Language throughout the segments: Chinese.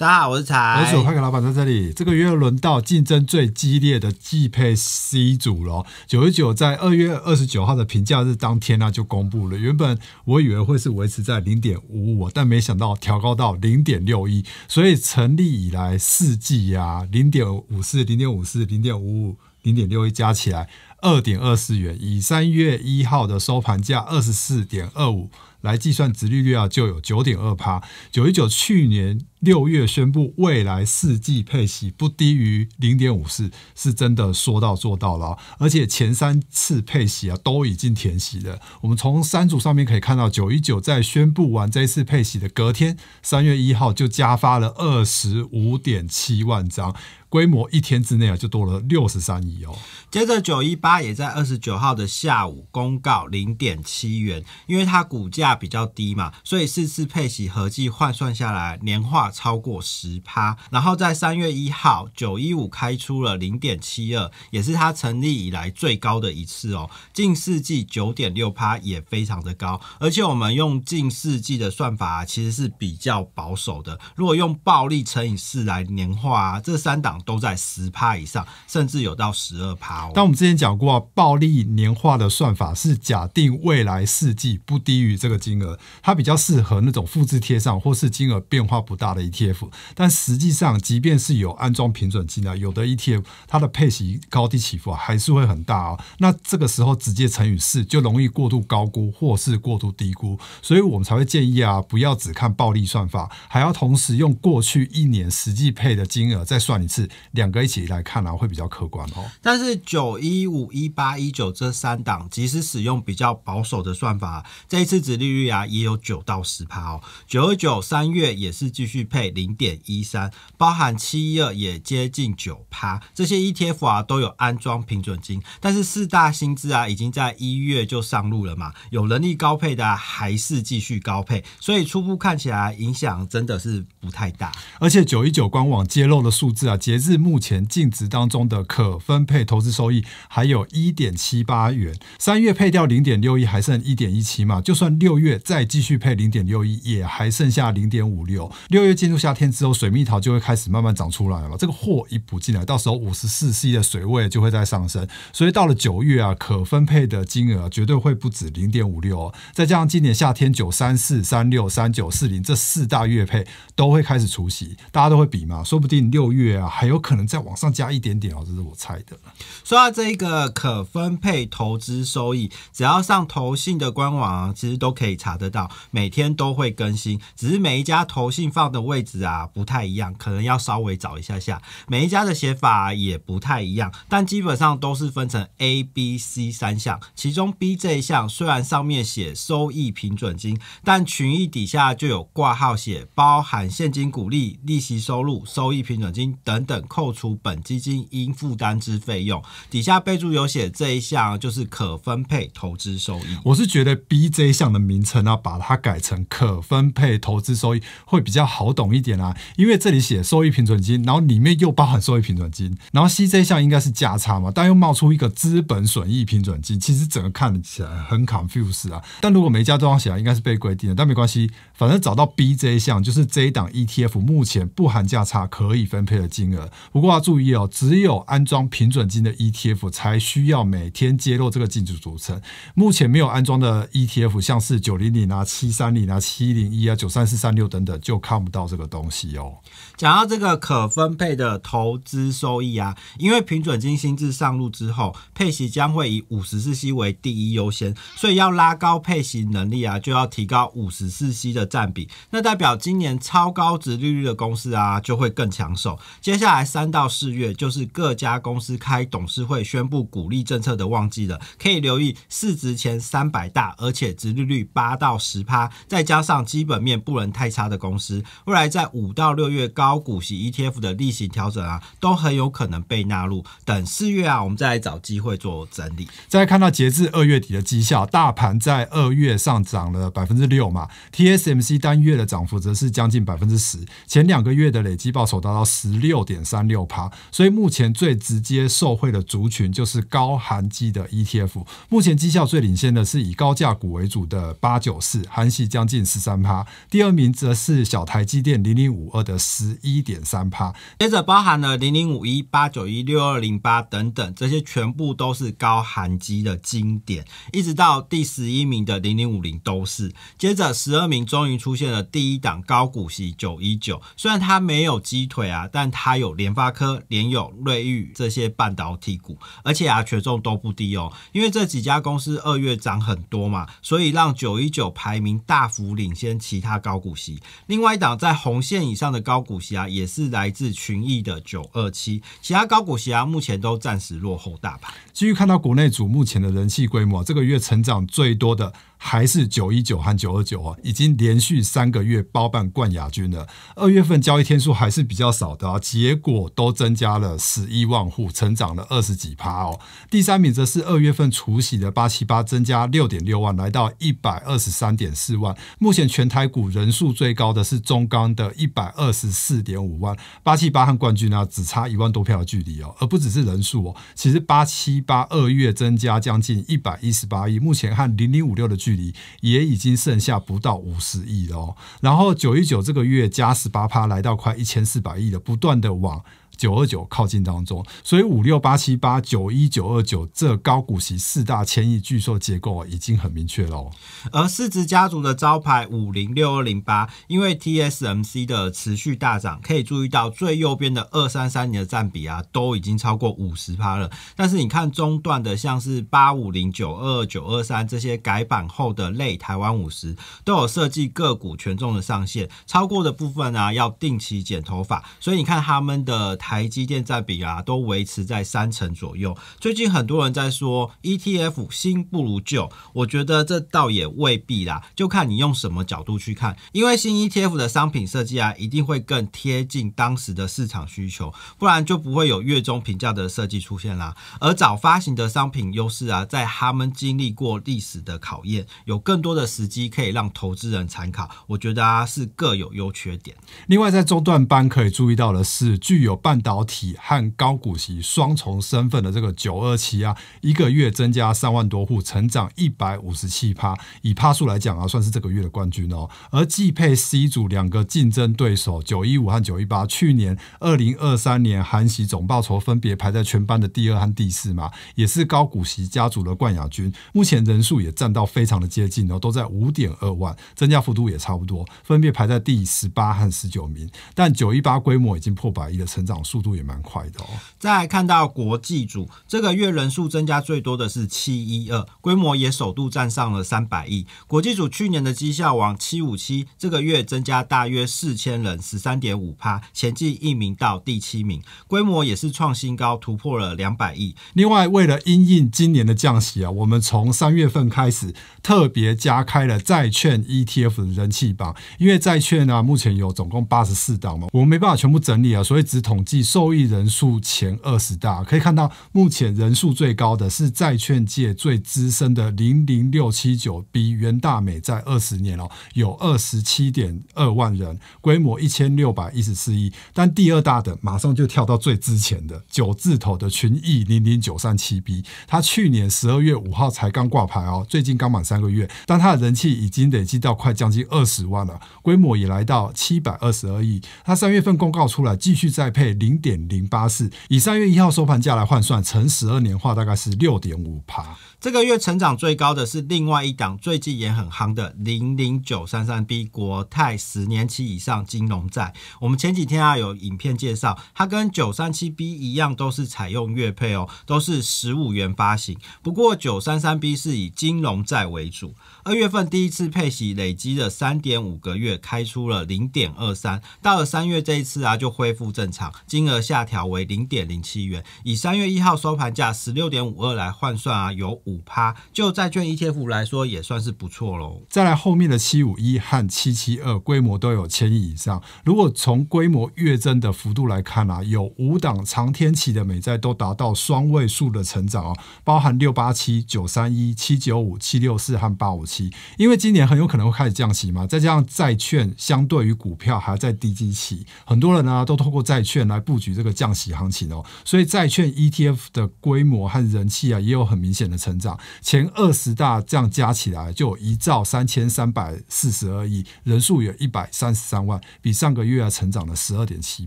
大家好，我是财我九派克老板在这里。这个月轮到竞争最激烈的 G 配 C 组咯。九十九在二月二十九号的评价日当天呢，就公布了。原本我以为会是维持在零点五五，但没想到调高到零点六一。所以成立以来四季呀，零点五四、零点五四、零点五五、零点六一加起来。二点二四元，以三月一号的收盘价二十四点二五来计算，殖利率啊就有九点二趴。九一九去年六月宣布未来四季配息不低于零点五四，是真的说到做到了，而且前三次配息啊都已经填息了。我们从三组上面可以看到，九一九在宣布完这次配息的隔天，三月一号就加发了二十五点七万张，规模一天之内啊就多了六十三亿哦。接着九一八。它也在二十九号的下午公告零点七元，因为它股价比较低嘛，所以四次配息合计换算下来年化超过十趴。然后在三月一号九一五开出了零点七二，也是它成立以来最高的一次哦。近世纪九点六趴也非常的高，而且我们用近世纪的算法其实是比较保守的，如果用暴利乘以四来年化，啊，这三档都在十趴以上，甚至有到十二趴。哦。但我们之前讲。过暴利年化的算法是假定未来四季不低于这个金额，它比较适合那种复制贴上或是金额变化不大的 ETF。但实际上，即便是有安装平准金的，有的 ETF 它的配息高低起伏还是会很大哦。那这个时候直接乘以四，就容易过度高估或是过度低估，所以我们才会建议啊，不要只看暴利算法，还要同时用过去一年实际配的金额再算一次，两个一起来看啊，会比较客观哦。但是九一五。一八一九这三档，即使使用比较保守的算法，这一次殖利率啊也有九到十趴哦。九一九三月也是继续配零点一三，包含七一二也接近九趴。这些 ETF 啊都有安装平准金，但是四大薪资啊已经在一月就上路了嘛。有能力高配的还是继续高配，所以初步看起来影响真的是不太大。而且九一九官网揭露的数字啊，截至目前净值当中的可分配投资收益还有。一点七八元，三月配掉零点六一，还剩一点一七嘛。就算六月再继续配零点六一，也还剩下零点五六。六月进入夏天之后，水蜜桃就会开始慢慢长出来了。这个货一补进来，到时候五十四 C 的水位就会再上升。所以到了九月啊，可分配的金额绝对会不止零点五六哦。再加上今年夏天九三四三六三九四零这四大月配都会开始除息，大家都会比嘛。说不定六月啊，还有可能再往上加一点点哦，这是我猜的。说到这个。可分配投资收益，只要上投信的官网，其实都可以查得到，每天都会更新。只是每一家投信放的位置啊，不太一样，可能要稍微找一下下。每一家的写法也不太一样，但基本上都是分成 A、B、C 三项，其中 B 这一项虽然上面写收益平准金，但群益底下就有挂号写包含现金股利、利息收入、收益平准金等等，扣除本基金应负担之费用。底下备注有。有写这一项就是可分配投资收益，我是觉得 B 这一项的名称啊，把它改成可分配投资收益会比较好懂一点啦。因为这里写收益平准金，然后里面又包含收益平准金，然后 C 这一项应该是价差嘛，但又冒出一个资本损益平准金，其实整个看起来很 c o n f u s e 啊。但如果没加对方写，应该是被规定的，但没关系，反正找到 B 这一项就是这一档 ETF 目前不含价差可以分配的金额。不过要注意哦，只有安装平准金的 ETF 才。需要每天揭露这个净值组成。目前没有安装的 ETF，像是九零零啊、七三零啊、七零一啊、九三四三六等等，就看不到这个东西哦。讲到这个可分配的投资收益啊，因为平准金新制上路之后，配息将会以五十四息为第一优先，所以要拉高配息能力啊，就要提高五十四息的占比。那代表今年超高值利率的公司啊，就会更抢手。接下来三到四月就是各家公司开董事会宣布。鼓励政策的忘记了，可以留意市值前三百大，而且殖利率八到十趴，再加上基本面不能太差的公司，未来在五到六月高股息 ETF 的例行调整啊，都很有可能被纳入。等四月啊，我们再来找机会做整理。再看到截至二月底的绩效，大盘在二月上涨了百分之六嘛，TSMC 单月的涨幅则是将近百分之十，前两个月的累计报酬达到十六点三六趴，所以目前最直接受惠的族群就是。高含基的 ETF，目前绩效最领先的是以高价股为主的八九四，含系将近十三趴；第二名则是小台积电零零五二的十一点三趴，接着包含了零零五一、八九一、六二零八等等，这些全部都是高含基的经典，一直到第十一名的零零五零都是。接着十二名终于出现了第一档高股息九一九，虽然它没有鸡腿啊，但它有联发科、联友、瑞昱这些半导体股，而且。权重都不低哦，因为这几家公司二月涨很多嘛，所以让九一九排名大幅领先其他高股息。另外一档在红线以上的高股息啊，也是来自群益的九二七，其他高股息啊目前都暂时落后大盘。继续看到国内组目前的人气规模，这个月成长最多的。还是九一九和九二九啊，已经连续三个月包办冠亚军了。二月份交易天数还是比较少的啊，结果都增加了十一万户，成长了二十几趴哦。第三名则是二月份除息的八七八，增加六点六万，来到一百二十三点四万。目前全台股人数最高的是中钢的一百二十四点五万，八七八和冠军呢只差一万多票的距离哦，而不只是人数哦。其实八七八二月增加将近一百一十八亿，目前和零零五六的距距离也已经剩下不到五十亿了，然后九一九这个月加十八趴，来到快一千四百亿了，不断的往。九二九靠近当中，所以五六八七八九一九二九这高股息四大千亿巨兽结构已经很明确了哦。而市值家族的招牌五零六二零八，因为 TSMC 的持续大涨，可以注意到最右边的二三三年的占比啊，都已经超过五十趴了。但是你看中段的，像是八五零九二九二三这些改版后的类台湾五十，都有设计个股权重的上限，超过的部分呢要定期剪头发。所以你看他们的。台积电占比啊，都维持在三成左右。最近很多人在说 ETF 新不如旧，我觉得这倒也未必啦，就看你用什么角度去看。因为新 ETF 的商品设计啊，一定会更贴近当时的市场需求，不然就不会有月中评价的设计出现啦。而早发行的商品优势啊，在他们经历过历史的考验，有更多的时机可以让投资人参考。我觉得啊，是各有优缺点。另外，在中段班可以注意到的是，具有半导体和高股息双重身份的这个九二七啊，一个月增加三万多户，成长一百五十七趴，以趴数来讲啊，算是这个月的冠军哦。而绩配 C 组两个竞争对手九一五和九一八，去年二零二三年韩系总报酬分别排在全班的第二和第四嘛，也是高股息家族的冠亚军，目前人数也占到非常的接近哦，都在五点二万，增加幅度也差不多，分别排在第十八和十九名。但九一八规模已经破百亿的成长数。速度也蛮快的哦。再看到国际组这个月人数增加最多的是七一二，规模也首度站上了三百亿。国际组去年的绩效往七五七，这个月增加大约四千人，十三点五趴，前进一名到第七名，规模也是创新高，突破了两百亿。另外，为了因应今年的降息啊，我们从三月份开始特别加开了债券 ETF 的人气榜，因为债券啊目前有总共八十四档嘛，我们没办法全部整理啊，所以只统计。即受益人数前二十大，可以看到目前人数最高的是债券界最资深的零零六七九 B 元大美债二十年哦，有二十七点二万人，规模一千六百一十四亿。但第二大的马上就跳到最值钱的九字头的群益零零九三七 B，它去年十二月五号才刚挂牌哦，最近刚满三个月，但它的人气已经累积到快将近二十万了，规模也来到七百二十二亿。它三月份公告出来继续再配。零点零八四，以三月一号收盘价来换算，乘十二年化大概是六点五趴。这个月成长最高的是另外一档，最近也很夯的零零九三三 B 国泰十年期以上金融债。我们前几天啊有影片介绍，它跟九三七 B 一样，都是采用月配哦，都是十五元发行。不过九三三 B 是以金融债为主。二月份第一次配息累积了三点五个月，开出了零点二三。到了三月这一次啊，就恢复正常。金额下调为零点零七元，以三月一号收盘价十六点五二来换算啊，有五趴，就债券 ETF 来说也算是不错喽。再来后面的七五一和七七二，规模都有千亿以上。如果从规模月增的幅度来看啊，有五档长天期的美债都达到双位数的成长哦，包含六八七、九三一、七九五、七六四和八五七。因为今年很有可能会开始降息嘛，再加上债券相对于股票还在低基期，很多人呢都透过债券呢。布局这个降息行情哦，所以债券 ETF 的规模和人气啊也有很明显的成长。前二十大这样加起来就一兆三千三百四十二亿，人数有一百三十三万，比上个月啊成长了十二点七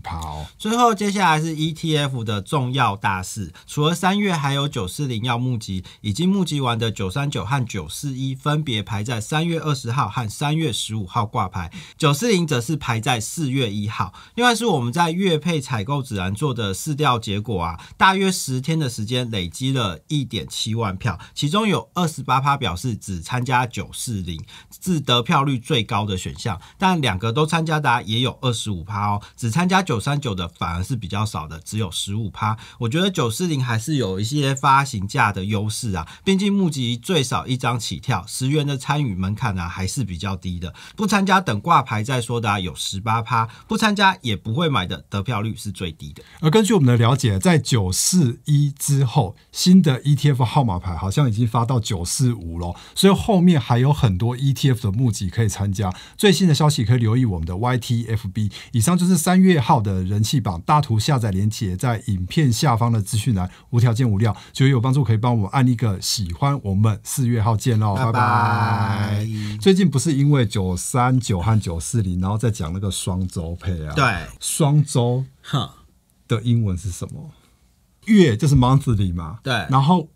趴哦。最后接下来是 ETF 的重要大事，除了三月还有九四零要募集，已经募集完的九三九和九四一分别排在三月二十号和三月十五号挂牌，九四零则是排在四月一号。另外是我们在月配采。购指南做的试调结果啊，大约十天的时间累积了一点七万票，其中有二十八趴表示只参加九四零，是得票率最高的选项，但两个都参加的也有二十五趴哦，只参加九三九的反而是比较少的，只有十五趴。我觉得九四零还是有一些发行价的优势啊，毕竟募集最少一张起跳十元的参与门槛呢还是比较低的，不参加等挂牌再说的啊、有十八趴，不参加也不会买的得票率是。最低的。而根据我们的了解，在九四一之后，新的 ETF 号码牌好像已经发到九四五了，所以后面还有很多 ETF 的募集可以参加。最新的消息可以留意我们的 YTFB。以上就是三月号的人气榜大图下载链接，在影片下方的资讯栏。无条件无料，觉得有帮助可以帮我按一个喜欢。我们四月号见喽，拜拜。最近不是因为九三九和九四零，然后再讲那个双周配啊？对，双周哈的英文是什么？月就是 monthly 嘛，对，然后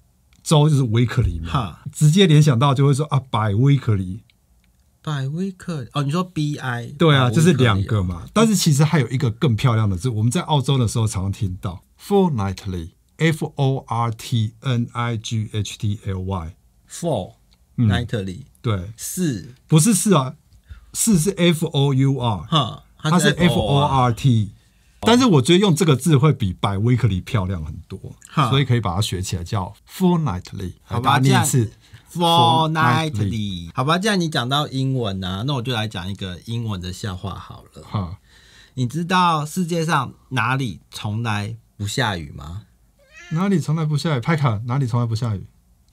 周就是 weekly 嘛，直接联想到就会说啊，百 weekly，百威克哦，你说 bi？对啊，就是两个嘛。但是其实还有一个更漂亮的字，我们在澳洲的时候常常听到 fortnightly，f-o-r-t-n-i-g-h-t-l-y，fortnightly。对，四不是四啊，四是 F O U R，哈，它是 F O R T，但是我觉得用这个字会比 biweekly 漂亮很多，所以可以把它学起来叫 fortnightly，好吧？这样 fortnightly，好吧？既然你讲到英文啊，那我就来讲一个英文的笑话好了，哈，你知道世界上哪里从来不下雨吗？哪里从来不下雨？派卡，哪里从来不下雨？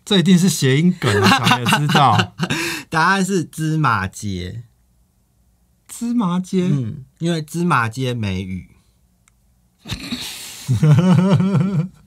这一定是谐音梗，你也知道。答案是芝麻街，芝麻街，嗯，因为芝麻街没雨。